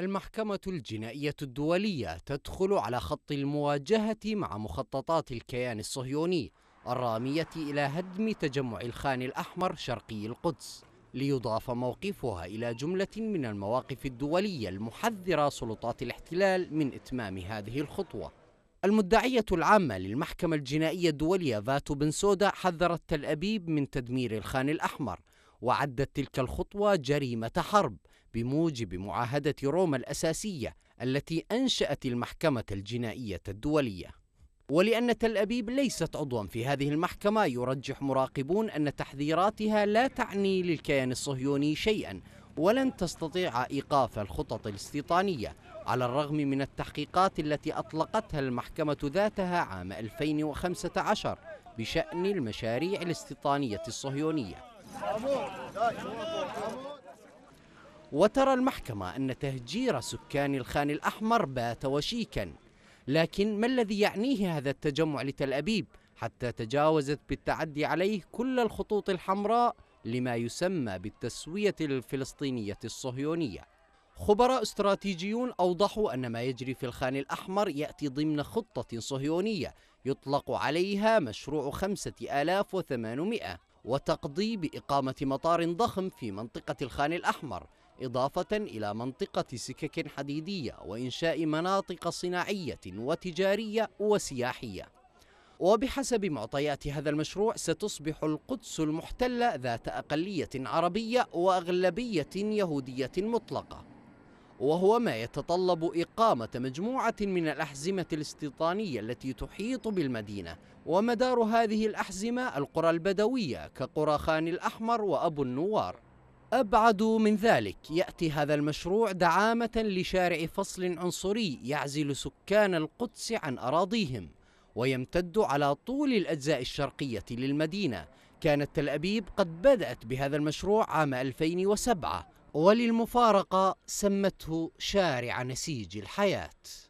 المحكمة الجنائية الدولية تدخل على خط المواجهة مع مخططات الكيان الصهيوني الرامية إلى هدم تجمع الخان الأحمر شرقي القدس ليضاف موقفها إلى جملة من المواقف الدولية المحذرة سلطات الاحتلال من إتمام هذه الخطوة المدعية العامة للمحكمة الجنائية الدولية فاتو بن سودا حذرت تل أبيب من تدمير الخان الأحمر وعدت تلك الخطوة جريمة حرب بموجب معاهدة روما الأساسية التي أنشأت المحكمة الجنائية الدولية. ولأن تل أبيب ليست عضوا في هذه المحكمة يرجح مراقبون أن تحذيراتها لا تعني للكيان الصهيوني شيئا ولن تستطيع إيقاف الخطط الاستيطانية على الرغم من التحقيقات التي أطلقتها المحكمة ذاتها عام 2015 بشأن المشاريع الاستيطانية الصهيونية وترى المحكمة أن تهجير سكان الخان الأحمر بات وشيكا لكن ما الذي يعنيه هذا التجمع لتل أبيب حتى تجاوزت بالتعدي عليه كل الخطوط الحمراء لما يسمى بالتسوية الفلسطينية الصهيونية خبراء استراتيجيون أوضحوا أن ما يجري في الخان الأحمر يأتي ضمن خطة صهيونية يطلق عليها مشروع 5800 وتقضي بإقامة مطار ضخم في منطقة الخان الأحمر إضافة إلى منطقة سكك حديدية وإنشاء مناطق صناعية وتجارية وسياحية وبحسب معطيات هذا المشروع ستصبح القدس المحتلة ذات أقلية عربية وأغلبية يهودية مطلقة وهو ما يتطلب إقامة مجموعة من الأحزمة الاستيطانية التي تحيط بالمدينة ومدار هذه الأحزمة القرى البدوية كقرى خان الأحمر وأبو النوار أبعد من ذلك يأتي هذا المشروع دعامة لشارع فصل عنصري يعزل سكان القدس عن أراضيهم ويمتد على طول الأجزاء الشرقية للمدينة كانت تل أبيب قد بدأت بهذا المشروع عام 2007 وللمفارقة سمته شارع نسيج الحياة